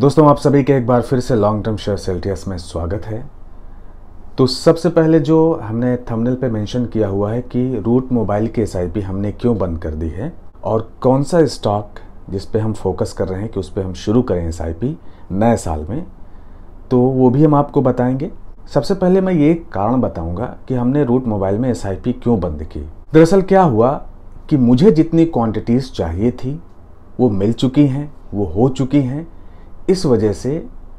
दोस्तों आप सभी के एक बार फिर से लॉन्ग टर्म शेयर सेल्टियस में स्वागत है तो सबसे पहले जो हमने थंबनेल पे मेंशन किया हुआ है कि रूट मोबाइल की एस हमने क्यों बंद कर दी है और कौन सा स्टॉक जिस पे हम फोकस कर रहे हैं कि उस पर हम शुरू करें एस नए साल में तो वो भी हम आपको बताएंगे सबसे पहले मैं ये कारण बताऊंगा कि हमने रूट मोबाइल में एस क्यों बंद की दरअसल क्या हुआ कि मुझे जितनी क्वांटिटीज़ चाहिए थी वो मिल चुकी हैं वो हो चुकी हैं इस वजह से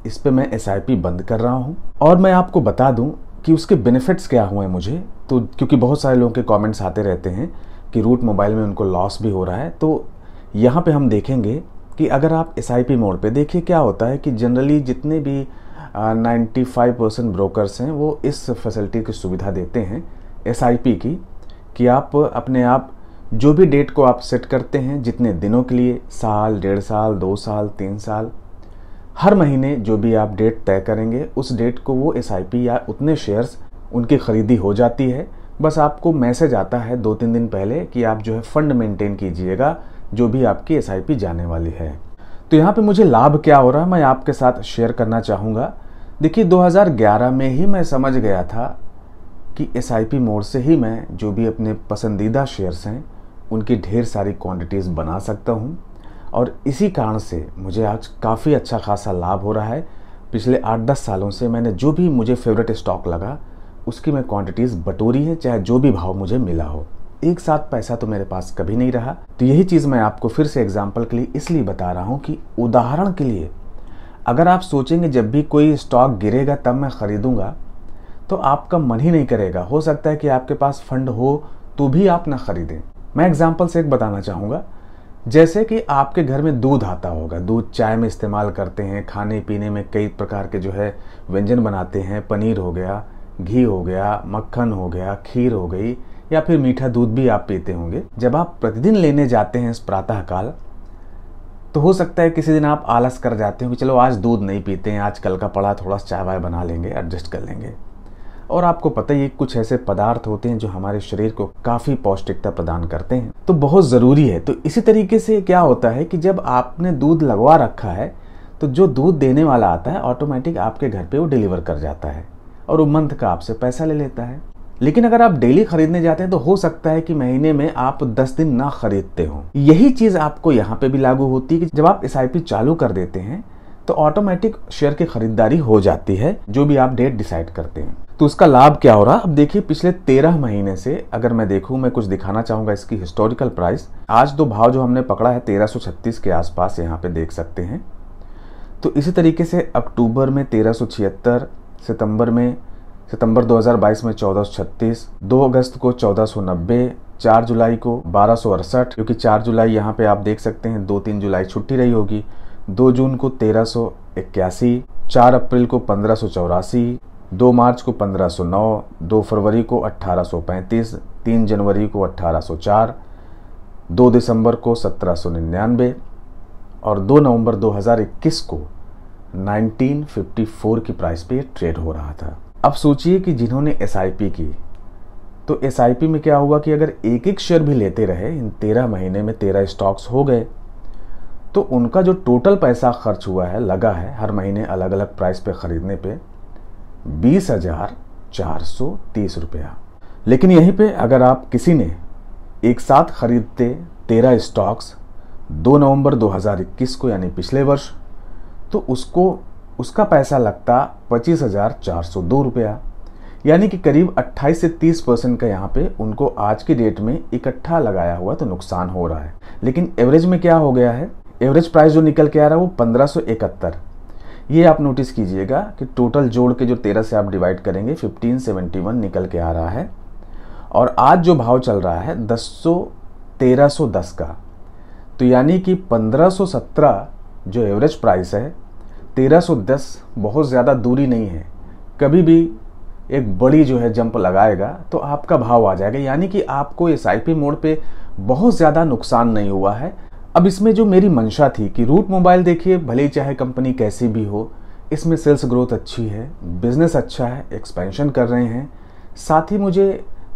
इस पर मैं एस बंद कर रहा हूँ और मैं आपको बता दूँ कि उसके बेनिफिट्स क्या हुए मुझे तो क्योंकि बहुत सारे लोगों के कमेंट्स आते रहते हैं कि रूट मोबाइल में उनको लॉस भी हो रहा है तो यहाँ पे हम देखेंगे कि अगर आप एस आई पी मोड पर देखिए क्या होता है कि जनरली जितने भी नाइन्टी फाइव परसेंट ब्रोकरस हैं वो इस फैसिलिटी की सुविधा देते हैं एस आई पी की कि आप अपने आप जो भी डेट को आप सेट करते हैं जितने दिनों के लिए साल डेढ़ साल दो साल तीन साल हर महीने जो भी आप डेट तय करेंगे उस डेट को वो एस या उतने शेयर्स उनकी ख़रीदी हो जाती है बस आपको मैसेज आता है दो तीन दिन पहले कि आप जो है फ़ंड मेंटेन कीजिएगा जो भी आपकी एस जाने वाली है तो यहाँ पे मुझे लाभ क्या हो रहा है मैं आपके साथ शेयर करना चाहूँगा देखिए 2011 में ही मैं समझ गया था कि एस मोड से ही मैं जो भी अपने पसंदीदा शेयर्स हैं उनकी ढेर सारी क्वांटिटीज़ बना सकता हूँ और इसी कारण से मुझे आज काफ़ी अच्छा खासा लाभ हो रहा है पिछले आठ दस सालों से मैंने जो भी मुझे फेवरेट स्टॉक लगा उसकी मैं क्वांटिटीज़ बटोरी है चाहे जो भी भाव मुझे मिला हो एक साथ पैसा तो मेरे पास कभी नहीं रहा तो यही चीज़ मैं आपको फिर से एग्जाम्पल के लिए इसलिए बता रहा हूँ कि उदाहरण के लिए अगर आप सोचेंगे जब भी कोई स्टॉक गिरेगा तब मैं ख़रीदूँगा तो आपका मन ही नहीं करेगा हो सकता है कि आपके पास फंड हो तो भी आप ना ख़रीदें मैं एग्जाम्पल से एक बताना चाहूँगा जैसे कि आपके घर में दूध आता होगा दूध चाय में इस्तेमाल करते हैं खाने पीने में कई प्रकार के जो है व्यंजन बनाते हैं पनीर हो गया घी हो गया मक्खन हो गया खीर हो गई या फिर मीठा दूध भी आप पीते होंगे जब आप प्रतिदिन लेने जाते हैं इस प्रातःकाल तो हो सकता है किसी दिन आप आलस कर जाते हो कि चलो आज दूध नहीं पीते हैं आज कल का पड़ा थोड़ा सा चाय वाय बना लेंगे एडजस्ट कर लेंगे और आपको पता ही कुछ ऐसे पदार्थ होते हैं जो हमारे शरीर को काफ़ी पौष्टिकता प्रदान करते हैं तो बहुत ज़रूरी है तो इसी तरीके से क्या होता है कि जब आपने दूध लगवा रखा है तो जो दूध देने वाला आता है ऑटोमेटिक आपके घर पे वो डिलीवर कर जाता है और वो मंथ का आपसे पैसा ले लेता है लेकिन अगर आप डेली खरीदने जाते हैं तो हो सकता है कि महीने में आप 10 दिन ना खरीदते हो यही चीज़ आपको यहाँ पे भी लागू होती है कि जब आप एस चालू कर देते हैं तो ऑटोमेटिक शेयर की खरीदारी हो जाती है जो भी आप डेट डिसाइड करते हैं तो उसका लाभ क्या हो रहा अब देखिए पिछले तेरह महीने से अगर मैं देखूं मैं कुछ दिखाना चाहूंगा इसकी हिस्टोरिकल प्राइस आज दो भाव जो हमने पकड़ा है तेरह के आसपास यहाँ पे देख सकते हैं तो इसी तरीके से अक्टूबर में तेरह सितंबर में सितंबर 2022 में 1436 2 अगस्त को 1490 4 जुलाई को बारह क्योंकि 4 जुलाई यहाँ पे आप देख सकते हैं दो तीन जुलाई छुट्टी रही होगी 2 जून को तेरह इक्यासी चार अप्रैल को पंद्रह दो मार्च को 1509, दो फरवरी को 1835, तीन जनवरी को 1804, दो दिसंबर को 1799 और दो नवंबर 2021 को 1954 की प्राइस पे ट्रेड हो रहा था अब सोचिए कि जिन्होंने एस की तो एस में क्या हुआ कि अगर एक एक शेयर भी लेते रहे इन तेरह महीने में तेरह स्टॉक्स हो गए तो उनका जो टोटल पैसा खर्च हुआ है लगा है हर महीने अलग अलग प्राइस पे ख़रीदने पे बीस हजार चार सौ तीस रुपया लेकिन यहीं पे अगर आप किसी ने एक साथ खरीदते तेरह स्टॉक्स 2 नवंबर 2021 को यानी पिछले वर्ष तो उसको उसका पैसा लगता पच्चीस हजार चार सौ दो रुपया यानी कि करीब 28 से 30 परसेंट का यहाँ पे उनको आज की डेट में इकट्ठा लगाया हुआ तो नुकसान हो रहा है लेकिन एवरेज में क्या हो गया है एवरेज प्राइस जो निकल के आ रहा है वो पंद्रह सौ इकहत्तर ये आप नोटिस कीजिएगा कि टोटल जोड़ के जो तेरह से आप डिवाइड करेंगे फिफ्टीन सेवेंटी वन निकल के आ रहा है और आज जो भाव चल रहा है दस सौ तेरह सौ दस का तो यानी कि पंद्रह सौ सत्रह जो एवरेज प्राइस है तेरह सौ दस बहुत ज़्यादा दूरी नहीं है कभी भी एक बड़ी जो है जंप लगाएगा तो आपका भाव आ जाएगा यानी कि आपको एस आई पी मोड पर बहुत ज़्यादा नुकसान नहीं हुआ है अब इसमें जो मेरी मंशा थी कि रूट मोबाइल देखिए भले ही चाहे कंपनी कैसी भी हो इसमें सेल्स ग्रोथ अच्छी है बिजनेस अच्छा है एक्सपेंशन कर रहे हैं साथ ही मुझे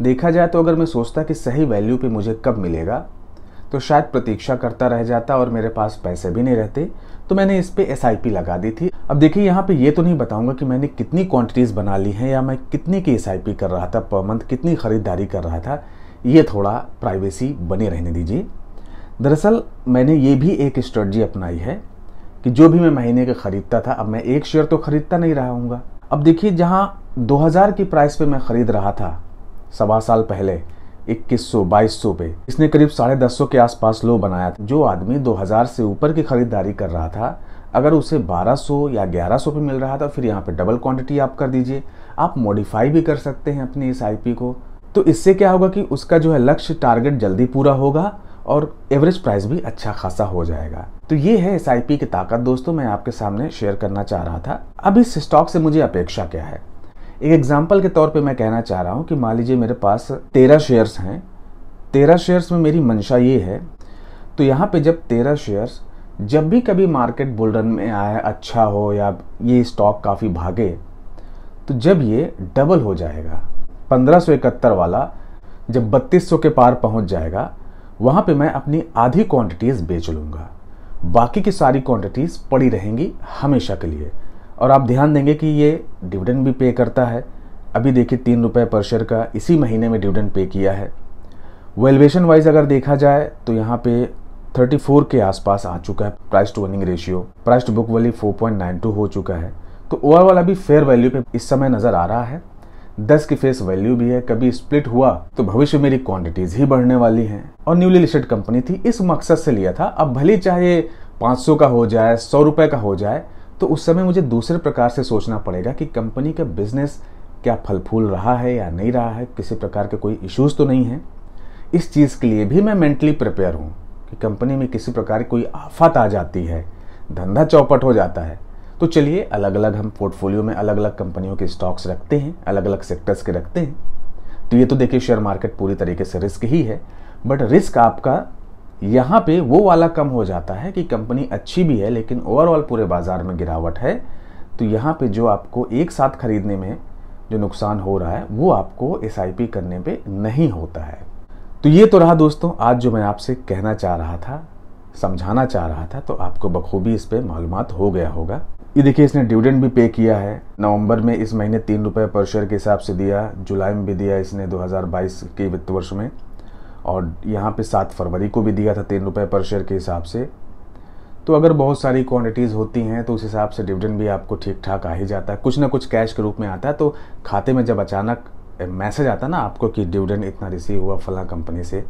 देखा जाए तो अगर मैं सोचता कि सही वैल्यू पे मुझे कब मिलेगा तो शायद प्रतीक्षा करता रह जाता और मेरे पास पैसे भी नहीं रहते तो मैंने इस पर एस लगा दी थी अब देखिए यहाँ पे ये तो नहीं बताऊंगा कि मैंने कितनी क्वांटिटीज़ बना ली हैं या मैं कितने की एस कर रहा था पर मंथ कितनी ख़रीदारी कर रहा था ये थोड़ा प्राइवेसी बने रहने दीजिए दरअसल मैंने ये भी एक स्ट्रेटजी अपनाई है कि जो भी मैं महीने का ख़रीदता था अब मैं एक शेयर तो ख़रीदता नहीं रहा हूँ अब देखिए जहाँ 2000 की प्राइस पे मैं ख़रीद रहा था सवा साल पहले 2100 2200 पे इसने करीब साढ़े दस के आसपास लो बनाया था जो आदमी 2000 से ऊपर की खरीदारी कर रहा था अगर उसे 1200 या 1100 पे मिल रहा था फिर यहाँ पे डबल क्वांटिटी आप कर दीजिए आप मॉडिफाई भी कर सकते हैं अपनी इस आईपी को तो इससे क्या होगा कि उसका जो है लक्ष्य टारगेट जल्दी पूरा होगा और एवरेज प्राइस भी अच्छा खासा हो जाएगा तो ये है एस की ताकत दोस्तों मैं आपके सामने शेयर करना चाह रहा था अब इस स्टॉक से मुझे अपेक्षा क्या है एक एग्जाम्पल के तौर पर मैं कहना चाह रहा हूँ कि मान लीजिए मेरे पास तेरह शेयर्स हैं तेरह शेयर्स में मेरी मंशा ये है तो यहाँ पे जब तेरह शेयर्स जब भी कभी मार्केट बुलरन में आए अच्छा हो या ये स्टॉक काफ़ी भागे तो जब ये डबल हो जाएगा पंद्रह सौ इकहत्तर वाला जब बत्तीस सौ के पार पहुँच जाएगा वहाँ पे मैं अपनी आधी क्वांटिटीज़ बेच लूँगा बाकी की सारी क्वांटिटीज़ पड़ी रहेंगी हमेशा के लिए और आप ध्यान देंगे कि ये डिविडेंड भी पे करता है अभी देखिए तीन रुपये पर शेयर का इसी महीने में डिविडेंड पे किया है वेलवेशन वाइज अगर देखा जाए तो यहाँ पे 34 के आसपास आ चुका है price to earning ratio price to book वाली 4.92 हो चुका है तो ओवरऑल अभी फेयर वैल्यू पे इस समय नज़र आ रहा है दस की फेस वैल्यू भी है कभी स्प्लिट हुआ तो भविष्य मेरी क्वांटिटीज ही बढ़ने वाली हैं और न्यूली लिस्टेड कंपनी थी इस मकसद से लिया था अब भले चाहे सौ का हो जाए सौ रुपए का हो जाए तो उस समय मुझे दूसरे प्रकार से सोचना पड़ेगा कि कंपनी का बिजनेस क्या फल फूल रहा है या नहीं रहा है किसी प्रकार के कोई इश्यूज तो नहीं है इस चीज़ के लिए भी मैं मेंटली प्रिपेयर हूँ कि कंपनी में किसी प्रकार की कोई आफत आ जाती है धंधा चौपट हो जाता है तो चलिए अलग अलग हम पोर्टफोलियो में अलग अलग कंपनियों के स्टॉक्स रखते हैं अलग अलग सेक्टर्स के रखते हैं तो ये तो देखिए शेयर मार्केट पूरी तरीके से रिस्क ही है बट रिस्क आपका यहाँ पे वो वाला कम हो जाता है कि कंपनी अच्छी भी है लेकिन ओवरऑल पूरे बाजार में गिरावट है तो यहाँ पे जो आपको एक साथ खरीदने में जो नुकसान हो रहा है वो आपको एस करने पे नहीं होता है तो ये तो रहा दोस्तों आज जो मैं आपसे कहना चाह रहा था समझाना चाह रहा था तो आपको बखूबी इस पर मालूम हो गया होगा ये देखिए इसने डिविडेंड भी पे किया है नवंबर में इस महीने तीन रुपये पर शेयर के हिसाब से दिया जुलाई में भी दिया इसने 2022 के वित्त वर्ष में और यहाँ पे सात फरवरी को भी दिया था तीन रुपये पर शेयर के हिसाब से तो अगर बहुत सारी क्वांटिटीज़ होती हैं तो उस हिसाब से डिविडेंड भी आपको ठीक ठाक आ ही जाता है कुछ ना कुछ कैश के रूप में आता है तो खाते में जब अचानक मैसेज आता ना आपको कि डिविडेंड इतना रिसीव हुआ फलां कंपनी से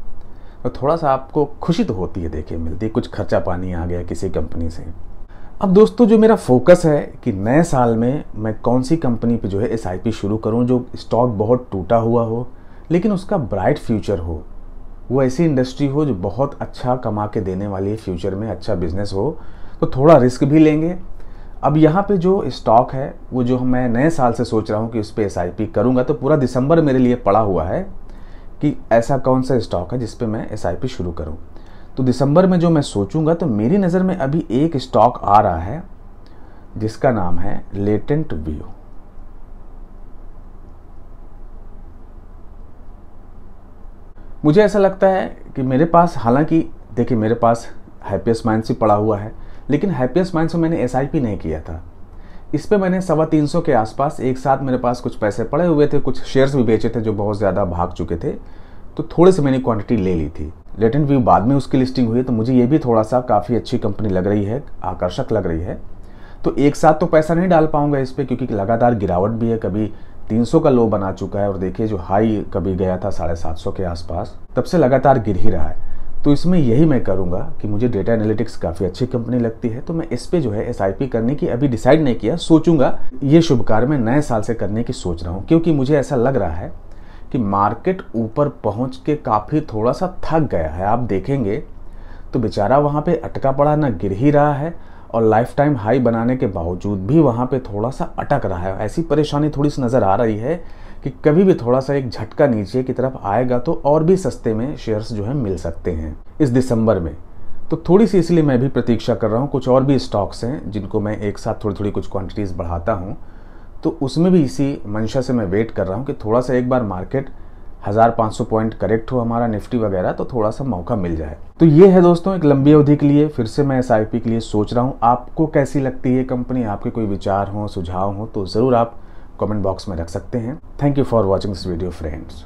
तो थोड़ा सा आपको खुशी तो होती है देखिए मिलती है कुछ खर्चा पानी आ गया किसी कंपनी से अब दोस्तों जो मेरा फोकस है कि नए साल में मैं कौन सी कंपनी पे जो है एस शुरू करूं जो स्टॉक बहुत टूटा हुआ हो लेकिन उसका ब्राइट फ्यूचर हो वो ऐसी इंडस्ट्री हो जो बहुत अच्छा कमा के देने वाली है फ्यूचर में अच्छा बिजनेस हो तो थोड़ा रिस्क भी लेंगे अब यहाँ पे जो स्टॉक है वो जो मैं नए साल से सोच रहा हूँ कि उस पर एस आई करूँगा तो पूरा दिसंबर मेरे लिए पड़ा हुआ है कि ऐसा कौन सा स्टॉक है जिस पर मैं एस शुरू करूँ तो दिसंबर में जो मैं सोचूंगा तो मेरी नज़र में अभी एक स्टॉक आ रहा है जिसका नाम है लेटेंट व्यू मुझे ऐसा लगता है कि मेरे पास हालांकि देखिए मेरे पास हैप्पीस्ट माइंड से पड़ा हुआ है लेकिन हैप्पीस्ट माइंड से मैंने एस नहीं किया था इस पर मैंने सवा तीन सौ के आसपास एक साथ मेरे पास कुछ पैसे पड़े हुए थे कुछ शेयर्स भी बेचे थे जो बहुत ज़्यादा भाग चुके थे तो थोड़े से मैंने क्वांटिटी ले ली थी लेटेंट व्यू बाद में उसकी लिस्टिंग हुई तो मुझे ये भी थोड़ा सा काफ़ी अच्छी कंपनी लग रही है आकर्षक लग रही है तो एक साथ तो पैसा नहीं डाल पाऊंगा इस पर क्योंकि लगातार गिरावट भी है कभी 300 का लो बना चुका है और देखिए जो हाई कभी गया था साढ़े सात के आसपास तब से लगातार गिर ही रहा है तो इसमें यही मैं करूँगा कि मुझे डेटा एनालिटिक्स काफ़ी अच्छी कंपनी लगती है तो मैं इस पर जो है एस करने की अभी डिसाइड नहीं किया सोचूंगा ये शुभ कार्य मैं नए साल से करने की सोच रहा हूँ क्योंकि मुझे ऐसा लग रहा है कि मार्केट ऊपर पहुंच के काफ़ी थोड़ा सा थक गया है आप देखेंगे तो बेचारा वहाँ पे अटका पड़ा ना गिर ही रहा है और लाइफ टाइम हाई बनाने के बावजूद भी वहाँ पे थोड़ा सा अटक रहा है ऐसी परेशानी थोड़ी सी नज़र आ रही है कि कभी भी थोड़ा सा एक झटका नीचे की तरफ आएगा तो और भी सस्ते में शेयर्स जो है मिल सकते हैं इस दिसंबर में तो थोड़ी सी इसलिए मैं भी प्रतीक्षा कर रहा हूँ कुछ और भी स्टॉक्स हैं जिनको मैं एक साथ थोड़ी थोड़ी कुछ क्वांटिटीज़ बढ़ाता हूँ तो उसमें भी इसी मंशा से मैं वेट कर रहा हूँ कि थोड़ा सा एक बार मार्केट हज़ार पाँच सौ पॉइंट करेक्ट हो हमारा निफ्टी वगैरह तो थोड़ा सा मौका मिल जाए तो ये है दोस्तों एक लंबी अवधि के लिए फिर से मैं एस के लिए सोच रहा हूँ आपको कैसी लगती है कंपनी आपके कोई विचार हो सुझाव हो तो ज़रूर आप कमेंट बॉक्स में रख सकते हैं thank you for watching this video friends